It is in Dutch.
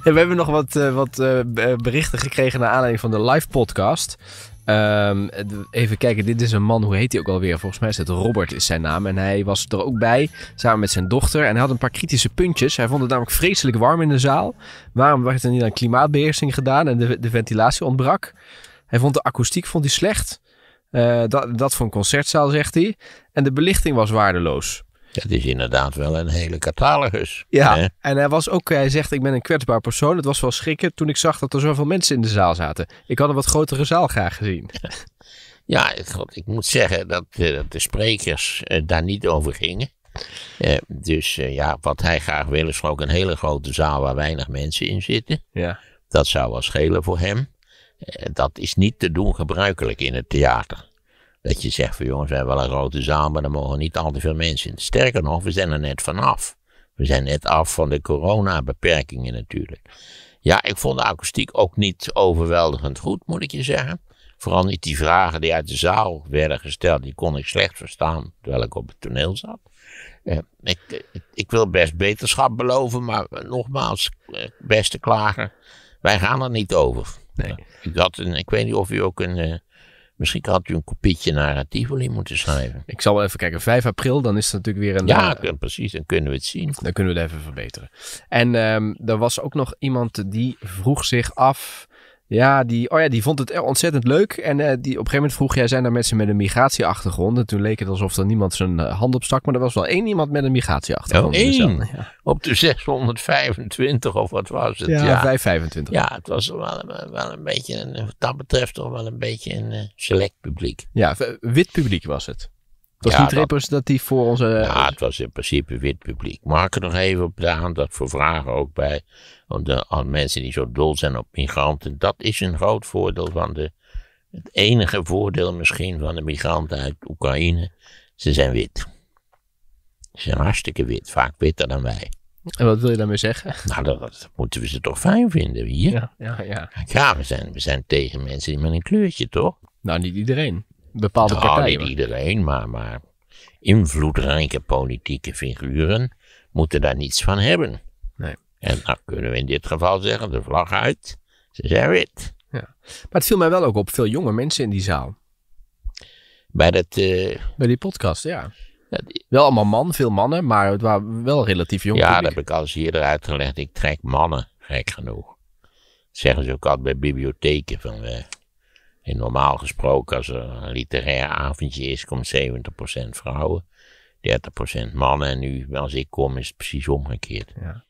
we hebben nog wat, eh, wat eh, berichten gekregen naar aanleiding van de live podcast. Ehm, even kijken, dit is een man, hoe heet hij ook alweer? Volgens mij is het Robert is zijn naam. En hij was er ook bij, samen met zijn dochter. En hij had een paar kritische puntjes. Hij vond het namelijk vreselijk warm in de zaal. Waarom werd er niet aan klimaatbeheersing gedaan en de, ventilatie ontbrak? Hij vond de akoestiek vond hij slecht. Eh, dat, dat voor een concertzaal, zegt hij. En de belichting was waardeloos. Het is inderdaad wel een hele catalogus. Ja, en hij was ook, hij zegt ik ben een kwetsbaar persoon. Het was wel schrikken toen ik zag dat er zoveel mensen in de zaal zaten. Ik had een wat grotere zaal graag gezien. Ja, ik, ik moet zeggen dat, eh, dat de sprekers eh, daar niet over gingen. Eh, dus ja, wat hij graag wil is ook een hele grote zaal waar weinig mensen in zitten. Ja. Dat zou wel schelen voor hem. dat is niet te doen gebruikelijk in het theater. Dat je zegt van jongens, we hebben wel een grote zaal, maar er mogen niet al te veel mensen in. Sterker nog, we zijn er net vanaf. We zijn net af van de beperkingen natuurlijk. Ja, ik vond de akoestiek ook niet overweldigend goed, moet ik je zeggen. Vooral niet die vragen die uit de zaal werden gesteld, die kon ik slecht verstaan terwijl ik op het toneel zat. Eh, ik, ik, wil best beterschap beloven, maar nogmaals, eh, beste klager, wij gaan er niet over. Nee. Dat, ik weet niet of u ook een eh, Misschien had u een kopietje naar Tivoli moeten schrijven. Ik zal wel even kijken. 5 april, dan is het natuurlijk weer een... Ja, eh, precies. Dan kunnen we het zien. Dan kunnen we het even verbeteren. En um, er was ook nog iemand die vroeg zich af... Ja, die, oh ja, die vond het ontzettend leuk. En eh, die, op een gegeven moment vroeg jij, zijn er mensen met een migratieachtergrond? En toen leek het alsof er niemand zijn eh, hand op stak. Maar er was wel één iemand met een migratieachtergrond. Oh, dus één? Op de 625 of wat was het? Ja, ja. 525. Ja, het was wel, wel een beetje, wat dat betreft, toch wel een beetje een eh, select publiek. Ja, wit publiek was het was niet representatief voor onze... Ja, het was in principe wit publiek. Mag ik er nog even op de dat voor vragen ook bij omdat mensen die zo dol zijn op migranten. Dat is een groot voordeel van de... Het enige voordeel misschien van de migranten uit Oekraïne, ze zijn wit. Ze zijn hartstikke wit, vaak witter dan wij. En wat wil je daarmee zeggen? Nou, dat, moeten we ze toch fijn vinden hier. Ja, ja, ja. ja we, zijn, we zijn tegen mensen met een kleurtje, toch? Nou, niet iedereen bepaalde nou, Niet iedereen, maar, maar invloedrijke politieke figuren moeten daar niets van hebben. Nee. En dan kunnen we in dit geval zeggen, de vlag uit, ze zijn wit. Ja. Maar het viel mij wel ook op, veel jonge mensen in die zaal. Bij, dat, eh, Bij die podcast, ja. ja wel allemaal man, veel mannen, maar het waren wel relatief jong. Ja, dat heb ik al eens eerder uitgelegd. Ik trek mannen, gek genoeg. zeggen ze ook altijd bij bibliotheken. Van, eh, en normaal gesproken, als er een literair avondje is, komt 70% vrouwen, 30% mannen. En nu, als ik kom, is het precies omgekeerd. Ja.